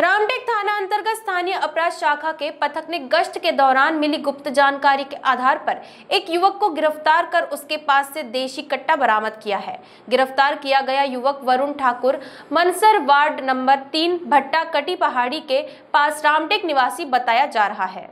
रामटेक थाना अंतर्गत स्थानीय अपराध शाखा के पथक ने गश्त के दौरान मिली गुप्त जानकारी के आधार पर एक युवक को गिरफ्तार कर उसके पास से देशी कट्टा बरामद किया है गिरफ्तार किया गया युवक वरुण ठाकुर मनसर वार्ड नंबर तीन भट्टा कटी पहाड़ी के पास रामटेक निवासी बताया जा रहा है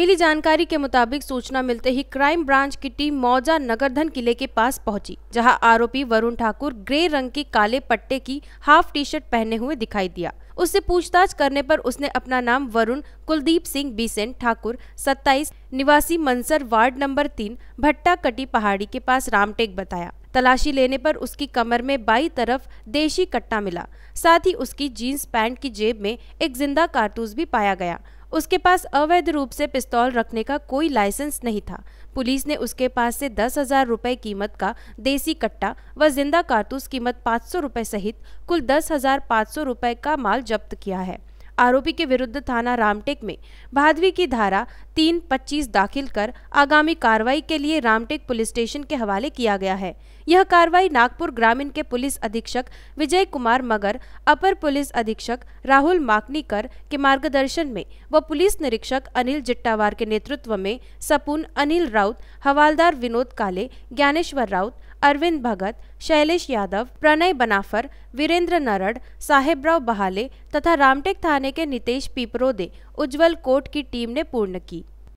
मिली जानकारी के मुताबिक सूचना मिलते ही क्राइम ब्रांच की टीम मौजा नगरधन किले के पास पहुंची जहां आरोपी वरुण ठाकुर ग्रे रंग के काले पट्टे की हाफ टी शर्ट पहने हुए दिखाई दिया उससे पूछताछ करने पर उसने अपना नाम वरुण कुलदीप सिंह बीसेन ठाकुर 27 निवासी मनसर वार्ड नंबर तीन भट्टा कटी पहाड़ी के पास रामटेक बताया तलाशी लेने पर उसकी कमर में बाई तरफ देशी कट्टा मिला साथ ही उसकी जीन्स पैंट की जेब में एक जिंदा कारतूस भी पाया गया उसके पास अवैध रूप से पिस्तौल रखने का कोई लाइसेंस नहीं था पुलिस ने उसके पास से दस हजार रुपये कीमत का देसी कट्टा व जिंदा कारतूस कीमत पाँच सौ रुपये सहित कुल दस हजार पाँच सौ रुपये का माल जब्त किया है आरोपी के विरुद्ध थाना रामटेक में भादवी की धारा तीन पच्चीस दाखिल कर आगामी कार्रवाई के लिए रामटेक पुलिस स्टेशन के हवाले किया गया है यह कार्रवाई नागपुर ग्रामीण के पुलिस अधीक्षक विजय कुमार मगर अपर पुलिस अधीक्षक राहुल माकनीकर के मार्गदर्शन में व पुलिस निरीक्षक अनिल जिट्टावार के नेतृत्व में सपून अनिल राउत हवालदार विनोद काले ज्ञानेश्वर राउत अरविंद भगत शैलेश यादव प्रणय बनाफर वीरेंद्र नरड साहेबराव बहाले तथा रामटेक थाने बने के नितेश दे उज्जवल कोर्ट की टीम ने पूर्ण की